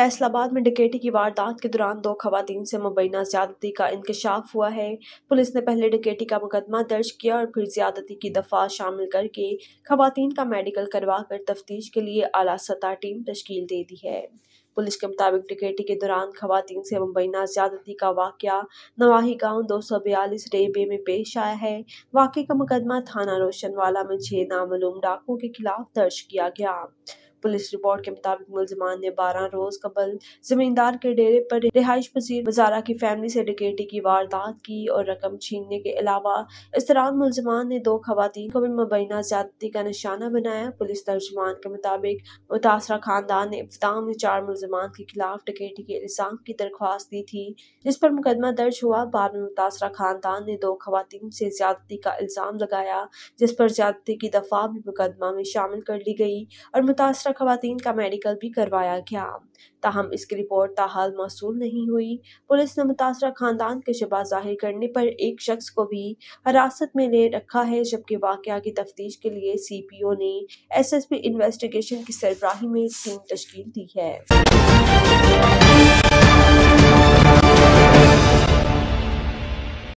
फैसलाबाद में डिकेटी की वारदात के दौरान दो खवतान से मुबैना ज्यादती का इंकशाफ हुआ है पुलिस ने पहले डकैती का मुकदमा दर्ज किया और फिर ज्यादती की दफा शामिल करके खातन का मेडिकल करवा कर तफ्तीश के लिए अला सतह टीम तश्कील दे दी है पुलिस के मुताबिक डिकेटी के दौरान खातन से मुबैना ज्यादती का वाक़ नवाही गाँव दो सौ बयालीस रेबे में पेश आया है वाक़े का मुकदमा थाना रोशनवाला में छः नामूम डाकुओं के खिलाफ दर्ज किया गया पुलिस रिपोर्ट के मुताबिक मुलजमान ने बारह रोज कबल जमींदार के डेरे पर रिहाइश पसीर मजारा की फैमिली से डिकेटी की वारदात की और रकम छीनने के अलावा इस दौरान मुलजमान ने दो खातन को भी मुबैना ज्यादती का निशाना बनाया पुलिस तर्जमान के मुताबिक मुतासरा खानदान ने इफ्ताम में चार मुलजमान के खिलाफ डिकेटी के इल्जाम की दरख्वास्त दी थी जिस पर मुकदमा दर्ज हुआ बाद में मुतासरा खानदान ने दो खातन से ज्यादती का इल्जाम लगाया जिस पर ज्यादती की दफा भी मुकदमा में शामिल कर ली गई और मुतासरा दूसरा खातन का मेडिकल भी करवाया गया ताहम इसकी रिपोर्ट ताहाल मौसू नहीं हुई पुलिस ने मुतासर खानदान के शबा जाहिर करने पर एक शख्स को भी हिरासत में ले रखा है जबकि वाक़ की तफ्तीश के लिए सी पी ओ ने एस एस पी इन्वेस्टिगेशन की सरबराही में टीम तश्ल दी है